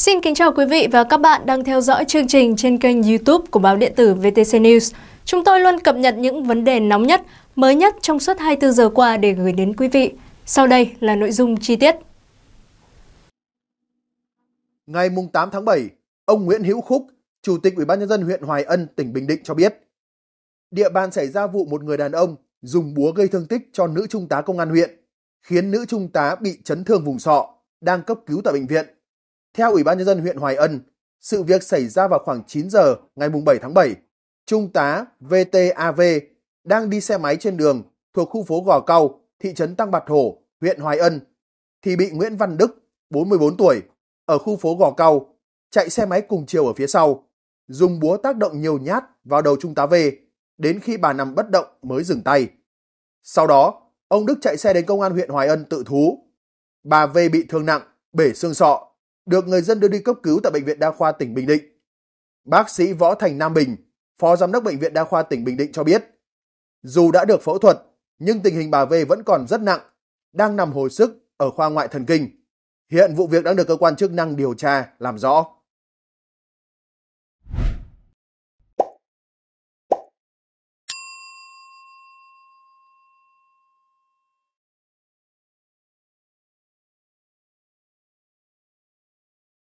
Xin kính chào quý vị và các bạn đang theo dõi chương trình trên kênh YouTube của báo điện tử VTC News. Chúng tôi luôn cập nhật những vấn đề nóng nhất, mới nhất trong suốt 24 giờ qua để gửi đến quý vị. Sau đây là nội dung chi tiết. Ngày 8 tháng 7, ông Nguyễn Hữu Khúc, Chủ tịch Ủy ban nhân dân huyện Hoài Ân, tỉnh Bình Định cho biết, địa bàn xảy ra vụ một người đàn ông dùng búa gây thương tích cho nữ trung tá công an huyện, khiến nữ trung tá bị chấn thương vùng sọ, đang cấp cứu tại bệnh viện theo Ủy ban Nhân dân huyện Hoài Ân, sự việc xảy ra vào khoảng 9 giờ ngày 7 tháng 7. Trung tá VTAV đang đi xe máy trên đường thuộc khu phố Gò Cao, thị trấn Tăng Bạt Hổ, huyện Hoài Ân, thì bị Nguyễn Văn Đức, 44 tuổi, ở khu phố Gò Cao, chạy xe máy cùng chiều ở phía sau, dùng búa tác động nhiều nhát vào đầu Trung tá V, đến khi bà nằm bất động mới dừng tay. Sau đó, ông Đức chạy xe đến công an huyện Hoài Ân tự thú. Bà V bị thương nặng, bể xương sọ, được người dân đưa đi cấp cứu tại Bệnh viện Đa khoa tỉnh Bình Định. Bác sĩ Võ Thành Nam Bình, Phó Giám đốc Bệnh viện Đa khoa tỉnh Bình Định cho biết, dù đã được phẫu thuật, nhưng tình hình bà V vẫn còn rất nặng, đang nằm hồi sức ở khoa ngoại thần kinh. Hiện vụ việc đang được cơ quan chức năng điều tra, làm rõ.